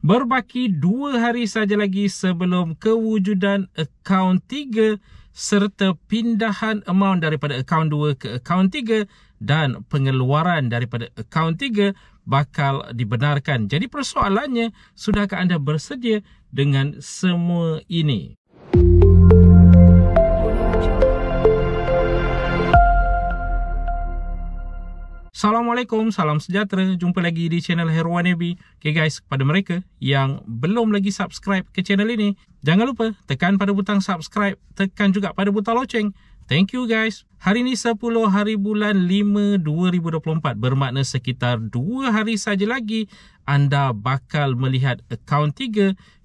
Berbaki dua hari saja lagi sebelum kewujudan akaun tiga serta pindahan amount daripada akaun dua ke akaun tiga dan pengeluaran daripada akaun tiga bakal dibenarkan. Jadi persoalannya, sudahkah anda bersedia dengan semua ini? Assalamualaikum, salam sejahtera. Jumpa lagi di channel Heroan Abi. Okay guys, kepada mereka yang belum lagi subscribe ke channel ini, jangan lupa tekan pada butang subscribe, tekan juga pada butang loceng. Thank you guys. Hari ini 10 hari bulan 5 2024 bermakna sekitar 2 hari saja lagi anda bakal melihat akaun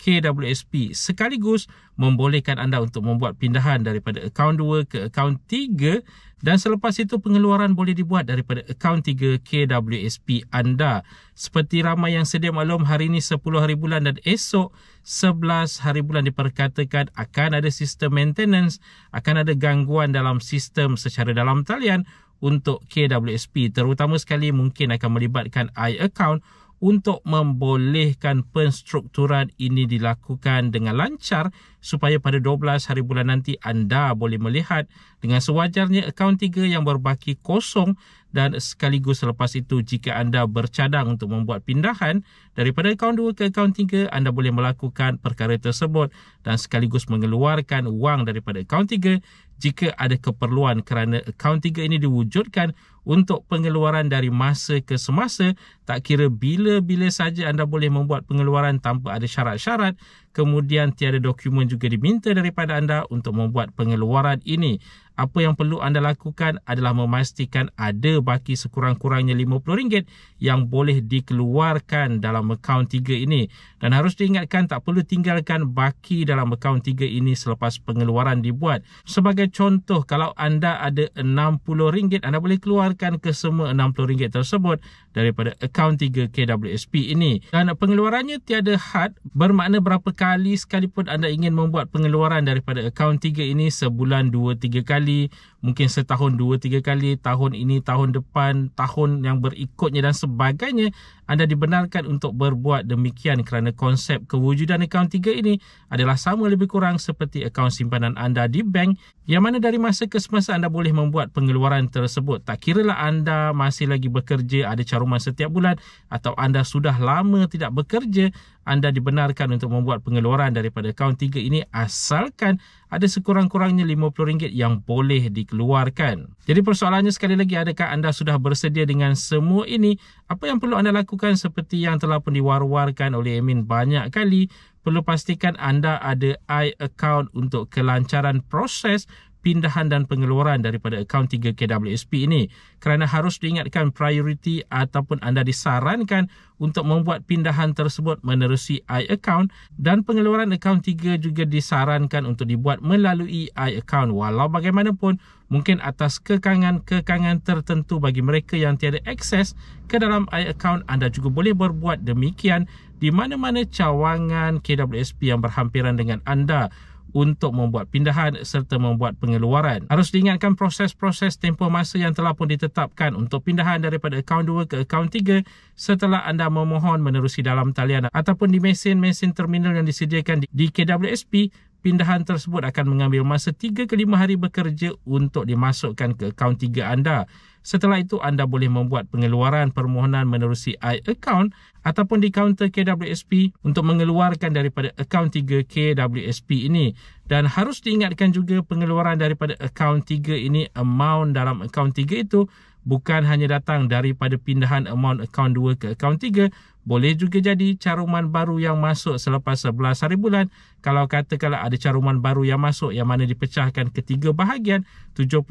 KWSP sekaligus membolehkan anda untuk membuat pindahan daripada akaun 2 ke akaun 3 dan selepas itu pengeluaran boleh dibuat daripada akaun 3 KWSP anda. Seperti ramai yang sedia maklum hari ini 10 hari bulan dan esok 11 hari bulan diperkatakan akan ada sistem maintenance, akan ada gangguan dalam sistem secara dalam talian untuk KWSP terutama sekali mungkin akan melibatkan i account untuk membolehkan penstrukturan ini dilakukan dengan lancar supaya pada 12 hari bulan nanti anda boleh melihat dengan sewajarnya akaun 3 yang berbaki kosong dan sekaligus selepas itu jika anda bercadang untuk membuat pindahan daripada akaun 2 ke akaun 3 anda boleh melakukan perkara tersebut dan sekaligus mengeluarkan wang daripada akaun 3 jika ada keperluan kerana akaun 3 ini diwujudkan untuk pengeluaran dari masa ke semasa tak kira bila-bila saja anda boleh membuat pengeluaran tanpa ada syarat-syarat, kemudian tiada dokumen juga diminta daripada anda untuk membuat pengeluaran ini. Apa yang perlu anda lakukan adalah memastikan ada baki sekurang-kurangnya RM50 yang boleh dikeluarkan dalam akaun 3 ini. Dan harus diingatkan tak perlu tinggalkan baki dalam akaun 3 ini selepas pengeluaran dibuat. Sebagai contoh, kalau anda ada RM60, anda boleh keluarkan ke kesemua RM60 tersebut daripada akaun akaun 3KWSP ini. Dan pengeluarannya tiada had bermakna berapa kali sekalipun anda ingin membuat pengeluaran daripada akaun 3 ini sebulan 2-3 kali, mungkin setahun 2-3 kali, tahun ini, tahun depan, tahun yang berikutnya dan sebagainya, anda dibenarkan untuk berbuat demikian kerana konsep kewujudan akaun tiga ini adalah sama lebih kurang seperti akaun simpanan anda di bank yang mana dari masa ke semasa anda boleh membuat pengeluaran tersebut. Tak kira lah anda masih lagi bekerja ada caruman setiap bulan atau anda sudah lama tidak bekerja anda dibenarkan untuk membuat pengeluaran daripada akaun tiga ini asalkan ada sekurang-kurangnya RM50 yang boleh dikeluarkan. Jadi persoalannya sekali lagi adakah anda sudah bersedia dengan semua ini? Apa yang perlu anda lakukan seperti yang telah pun diwar-warkan oleh Amin banyak kali? perlu pastikan anda ada iAccount untuk kelancaran proses pindahan dan pengeluaran daripada akaun 3KWSP ini kerana harus diingatkan priority ataupun anda disarankan untuk membuat pindahan tersebut menerusi iAccount dan pengeluaran akaun 3 juga disarankan untuk dibuat melalui iAccount walau bagaimanapun mungkin atas kekangan-kekangan tertentu bagi mereka yang tiada akses ke dalam iAccount anda juga boleh berbuat demikian di mana-mana cawangan KWSP yang berhampiran dengan anda untuk membuat pindahan serta membuat pengeluaran. Harus diingatkan proses-proses tempoh masa yang telah pun ditetapkan untuk pindahan daripada akaun 2 ke akaun 3 setelah anda memohon menerusi dalam talian ataupun di mesin-mesin terminal yang disediakan di KWSP pindahan tersebut akan mengambil masa 3 ke 5 hari bekerja untuk dimasukkan ke akaun 3 anda. Setelah itu anda boleh membuat pengeluaran permohonan menerusi account ataupun di kaunter KWSP untuk mengeluarkan daripada akaun 3 KWSP ini. Dan harus diingatkan juga pengeluaran daripada akaun 3 ini amount dalam akaun 3 itu bukan hanya datang daripada pindahan amount akaun 2 ke akaun 3 boleh juga jadi caruman baru yang masuk selepas 11 hari bulan. Kalau katakanlah ada caruman baru yang masuk yang mana dipecahkan ketiga bahagian, 75%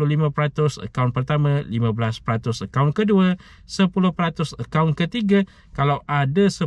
akaun pertama, 15% akaun kedua, 10% akaun ketiga. Kalau ada 10%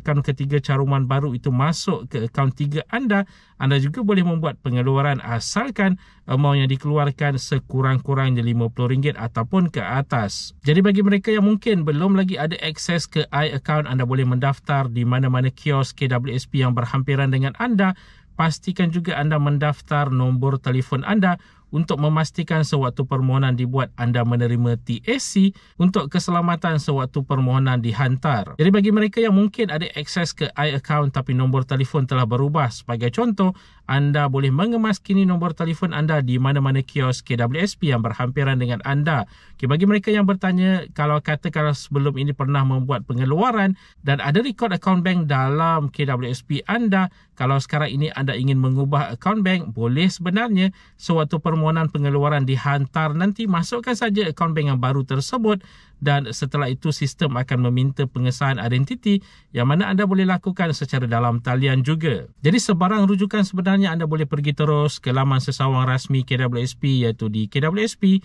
akaun ketiga caruman baru itu masuk ke akaun tiga anda, anda juga boleh membuat pengeluaran asalkan amount yang dikeluarkan sekurang-kurangnya RM50 ataupun ke atas. Jadi bagi mereka yang mungkin belum lagi ada akses ke iAccount tahun anda boleh mendaftar di mana-mana kios KWSP yang berhampiran dengan anda pastikan juga anda mendaftar nombor telefon anda untuk memastikan sewaktu permohonan dibuat anda menerima TAC untuk keselamatan sewaktu permohonan dihantar. Jadi bagi mereka yang mungkin ada akses ke iAccount tapi nombor telefon telah berubah sebagai contoh anda boleh mengemas kini nombor telefon anda di mana-mana kios KWSP yang berhampiran dengan anda. Okay, bagi mereka yang bertanya, kalau kata kalau sebelum ini pernah membuat pengeluaran dan ada rekod akaun bank dalam KWSP anda, kalau sekarang ini anda ingin mengubah akaun bank, boleh sebenarnya sewaktu permohonan pengeluaran dihantar nanti masukkan saja akaun bank yang baru tersebut dan setelah itu sistem akan meminta pengesahan identiti yang mana anda boleh lakukan secara dalam talian juga. Jadi sebarang rujukan sebenarnya anda boleh pergi terus ke laman sesawang rasmi KWSP iaitu di kwsp.gov.my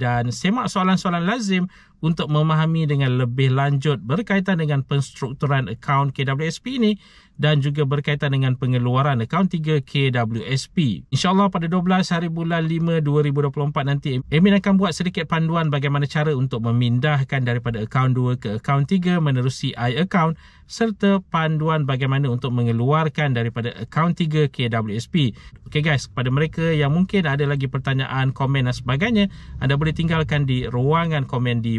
dan semak soalan-soalan lazim untuk memahami dengan lebih lanjut berkaitan dengan penstrukturan akaun KWSP ini dan juga berkaitan dengan pengeluaran akaun 3 KWSP. InsyaAllah pada 12 hari bulan 5 2024 nanti Amin akan buat sedikit panduan bagaimana cara untuk memindahkan daripada akaun 2 ke akaun 3 menerusi iAccount serta panduan bagaimana untuk mengeluarkan daripada akaun 3 KWSP. Okey guys, kepada mereka yang mungkin ada lagi pertanyaan, komen dan sebagainya, anda boleh tinggalkan di ruangan komen di